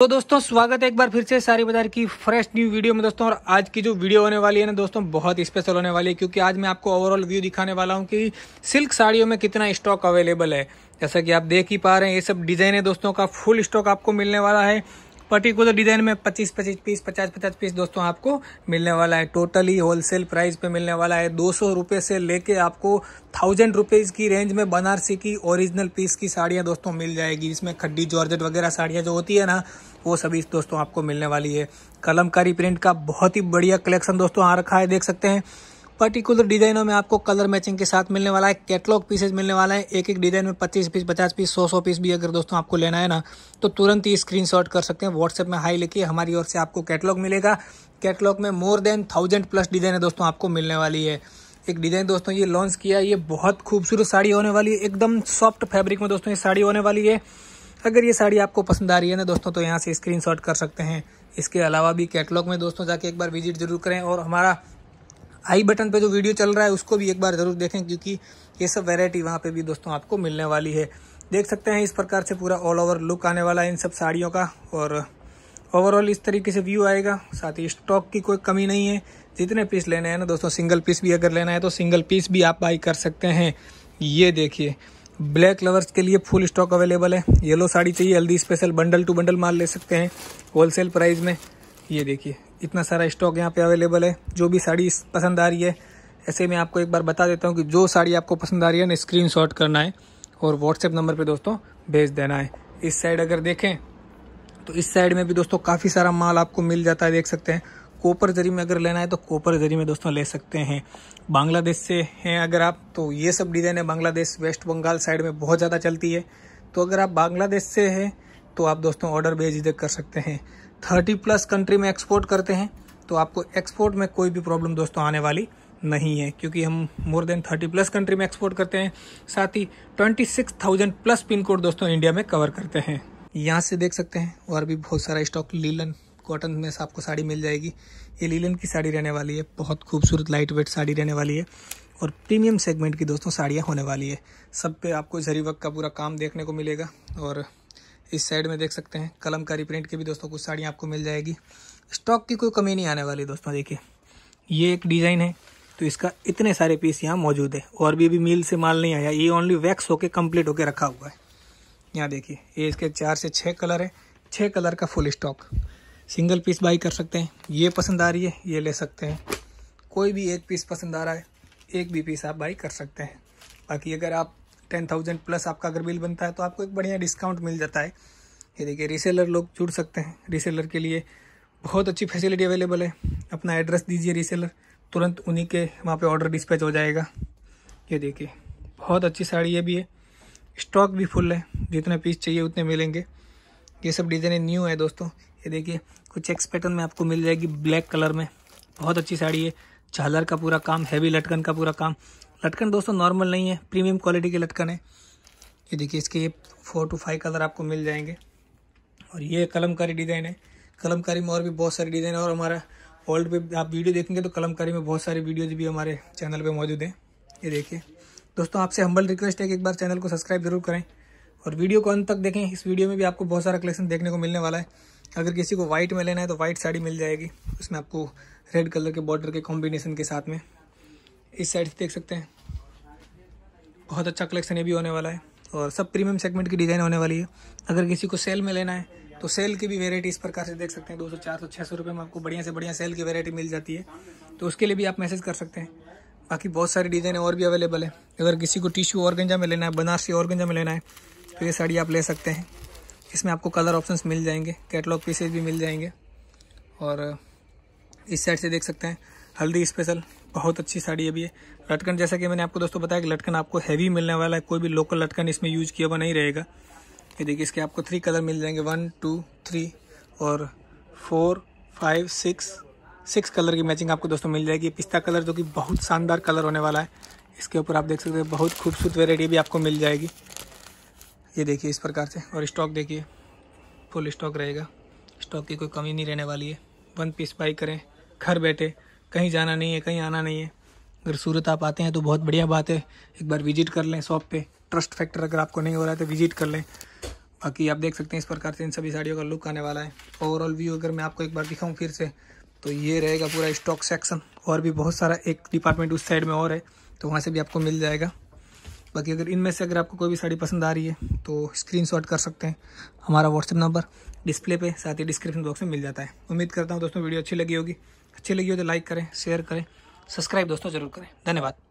तो दोस्तों स्वागत है एक बार फिर से सारी बाजार की फ्रेश न्यू वीडियो में दोस्तों और आज की जो वीडियो होने वाली है ना दोस्तों बहुत स्पेशल होने वाली है क्योंकि आज मैं आपको ओवरऑल व्यू दिखाने वाला हूं कि सिल्क साड़ियों में कितना स्टॉक अवेलेबल है जैसा कि आप देख ही पा रहे हैं ये सब डिज़ाइन है दोस्तों का फुल स्टॉक आपको मिलने वाला है पर्टिकुलर तो डिज़ाइन में 25 25 पीस 50 50 पीस दोस्तों आपको मिलने वाला है टोटली होलसेल प्राइस पे मिलने वाला है दो सौ रुपये से लेके आपको थाउजेंड रुपीज़ की रेंज में बनारसी की ओरिजिनल पीस की साड़ियाँ दोस्तों मिल जाएगी जिसमें खड्डी जॉर्जेट वगैरह साड़ियाँ जो होती है ना वो सभी दोस्तों आपको मिलने वाली है कलमकारी प्रिंट का बहुत ही बढ़िया कलेक्शन दोस्तों आ रखा है देख सकते हैं पर्टिकुलर डिजाइनों में आपको कलर मैचिंग के साथ मिलने वाला है कैटलॉग पीसेज मिलने वाला है एक एक डिजाइन में पच्चीस पीस पचास पीस सौ सौ पीस भी अगर दोस्तों आपको लेना है ना तो तुरंत ही स्क्रीन कर सकते हैं व्हाट्सएप में हाई लिखिए हमारी ओर से आपको कैटलॉग मिलेगा कैटलॉग में more than thousand plus design है दोस्तों आपको मिलने वाली है एक डिज़ाइन दोस्तों ये लॉन्च किया ये बहुत खूबसूरत साड़ी होने वाली है एकदम सॉफ्ट फैब्रिक में दोस्तों ये साड़ी होने वाली है अगर ये साड़ी आपको पसंद आ रही है ना दोस्तों तो यहाँ से स्क्रीनशॉट कर सकते हैं इसके अलावा भी कैटलॉग में दोस्तों जाके एक बार विजिट जरूर करें और हमारा आई बटन पे जो वीडियो चल रहा है उसको भी एक बार ज़रूर देखें क्योंकि ये सब वैरायटी वहाँ पे भी दोस्तों आपको मिलने वाली है देख सकते हैं इस प्रकार से पूरा ऑल ओवर लुक आने वाला है इन सब साड़ियों का और ओवरऑल इस तरीके से व्यू आएगा साथ ही स्टॉक की कोई कमी नहीं है जितने पीस लेने हैं ना दोस्तों सिंगल पीस भी अगर लेना है तो सिंगल पीस भी आप बाई कर सकते हैं ये देखिए ब्लैक लवर्स के लिए फुल स्टॉक अवेलेबल है येलो साड़ी चाहिए हल्दी स्पेशल बंडल टू बंडल माल ले सकते हैं होलसेल प्राइस में ये देखिए इतना सारा स्टॉक यहाँ पे अवेलेबल है जो भी साड़ी पसंद आ रही है ऐसे में आपको एक बार बता देता हूँ कि जो साड़ी आपको पसंद आ रही है ना स्क्रीन करना है और व्हाट्सएप नंबर पर दोस्तों भेज देना है इस साइड अगर देखें तो इस साइड में भी दोस्तों काफ़ी सारा माल आपको मिल जाता है देख सकते हैं कोपर जरी में अगर लेना है तो कोपर जरी में दोस्तों ले सकते हैं बांग्लादेश से हैं अगर आप तो ये सब है बांग्लादेश वेस्ट बंगाल साइड में बहुत ज़्यादा चलती है तो अगर आप बांग्लादेश से हैं तो आप दोस्तों ऑर्डर बेझिझक कर सकते हैं थर्टी प्लस कंट्री में एक्सपोर्ट करते हैं तो आपको एक्सपोर्ट में कोई भी प्रॉब्लम दोस्तों आने वाली नहीं है क्योंकि हम more than thirty plus country में एक्सपोर्ट करते हैं साथ ही twenty six thousand plus pin code दोस्तों इंडिया में कवर करते हैं यहाँ से देख सकते हैं और भी बहुत सारा स्टॉक लीलन कॉटन में से आपको साड़ी मिल जाएगी ये लीलन की साड़ी रहने वाली है बहुत खूबसूरत लाइट वेट साड़ी रहने वाली है और प्रीमियम सेगमेंट की दोस्तों साड़ियाँ होने वाली है सब पे आपको जरी वक्त का पूरा काम देखने को मिलेगा और इस साइड में देख सकते हैं कलमकारी प्रिंट के की भी दोस्तों कुछ साड़ियाँ आपको मिल जाएगी स्टॉक की कोई कमी नहीं आने वाली दोस्तों देखिए ये एक डिज़ाइन है तो इसका इतने सारे पीस यहाँ मौजूद है और भी अभी मील से माल नहीं आया ये ओनली वैक्स होके कम्प्लीट होके रखा हुआ है यहाँ देखिए ये इसके चार से छः कलर है छः कलर का full stock single piece buy कर सकते हैं ये पसंद आ रही है ये ले सकते हैं कोई भी एक पीस पसंद आ रहा है एक भी पीस आप बाई कर सकते हैं बाकी अगर आप टेन थाउजेंड प्लस आपका अगर बिल बनता है तो आपको एक बढ़िया डिस्काउंट मिल जाता है ये देखिए रीसेलर लोग जुड़ सकते हैं रीसेलर के लिए बहुत अच्छी फैसिलिटी अवेलेबल है अपना एड्रेस दीजिए रीसेलर तुरंत उन्हीं के वहाँ पे ऑर्डर डिस्पैच हो जाएगा ये देखिए बहुत अच्छी साड़ी ये भी है स्टॉक भी फुल है जितने पीस चाहिए उतने मिलेंगे ये सब डिज़ाइनें न्यू है दोस्तों ये देखिए कुछ एक्स पैटर्न में आपको मिल जाएगी ब्लैक कलर में बहुत अच्छी साड़ी है झालर का पूरा काम हैवी लटकन का पूरा काम लटकन दोस्तों नॉर्मल नहीं है प्रीमियम क्वालिटी के लटकन है ये देखिए इसके फोर टू फाइव कलर आपको मिल जाएंगे और ये कलमकारी डिज़ाइन है कलमकारी में और भी बहुत सारे डिज़ाइन है और हमारा ओल्ड पे आप वीडियो देखेंगे तो कलमकारी में बहुत सारी वीडियोज़ भी हमारे चैनल पर मौजूद हैं ये देखिए दोस्तों आपसे हम्बल रिक्वेस्ट है कि एक बार चैनल को सब्सक्राइब जरूर करें और वीडियो को अंत तक देखें इस वीडियो में भी आपको बहुत सारा कलेक्शन देखने को मिलने वाला है अगर किसी को वाइट में लेना है तो वाइट साड़ी मिल जाएगी उसमें आपको रेड कलर के बॉर्डर के कॉम्बिनेशन के साथ में इस साइड से देख सकते हैं बहुत अच्छा कलेक्शन ये भी होने वाला है और सब प्रीमियम सेगमेंट की डिज़ाइन होने वाली है अगर किसी को सेल में लेना है तो सेल की भी वेरायटी इस प्रकार से देख सकते हैं दो सौ चार सौ छः सौ रुपये में आपको बढ़िया से बढ़िया सेल की वेरायटी मिल जाती है तो उसके लिए भी आप मैसेज कर सकते हैं बाकी बहुत सारी डिज़ाइन और भी अवेलेबल है अगर किसी को टिश्यू और गंजा में लेना है बनारसी और गंजा में लेना है तो ये साड़ी आप ले सकते हैं इसमें आपको कलर ऑप्शन मिल जाएंगे कैटलॉग पीसेज भी मिल जाएंगे और इस साइड से देख सकते हैं हल्दी स्पेशल बहुत अच्छी साड़ी है अभी लटकन जैसा कि मैंने आपको दोस्तों बताया कि लटकन आपको हैवी मिलने वाला है कोई भी लोकल लटकन इसमें यूज किया हुआ नहीं रहेगा ये देखिए इसके आपको थ्री कलर मिल जाएंगे वन टू थ्री और four five six six colour की मैचिंग आपको दोस्तों मिल जाएगी पिस्ता कलर जो कि बहुत शानदार कलर होने वाला है इसके ऊपर आप देख सकते हैं बहुत खूबसूरत वेराइटी भी आपको मिल जाएगी ये देखिए इस प्रकार से और स्टॉक देखिए फुल स्टॉक रहेगा स्टॉक की कोई कमी नहीं रहने वाली है वन पीस बाई करें घर बैठे कहीं जाना नहीं है कहीं आना नहीं है अगर सूरत आप आते हैं तो बहुत बढ़िया बात है एक बार विजिट कर लें शॉप पे ट्रस्ट फैक्टर अगर आपको नहीं हो रहा है तो विजिट कर लें बाकी आप देख सकते हैं इस प्रकार से इन सभी साड़ियों का लुक आने वाला है ओवरऑल व्यू अगर मैं आपको एक बार दिखाऊँ फिर से तो ये रहेगा पूरा स्टॉक सेक्शन और भी बहुत सारा एक डिपार्टमेंट उस साइड में और है तो वहाँ से भी आपको मिल जाएगा बाकी अगर इनमें से अगर आपको कोई भी साड़ी पसंद आ रही है तो स्क्रीन कर सकते हैं हमारा व्हाट्सअप नंबर डिस्प्ले पे साथ ही डिस्क्रिप्शन बॉक्स में मिल जाता है उम्मीद करता हूँ दोस्तों वीडियो अच्छी लगी होगी अच्छी लगी हो तो लाइक करें शेयर करें सब्सक्राइब दोस्तों जरूर करें धन्यवाद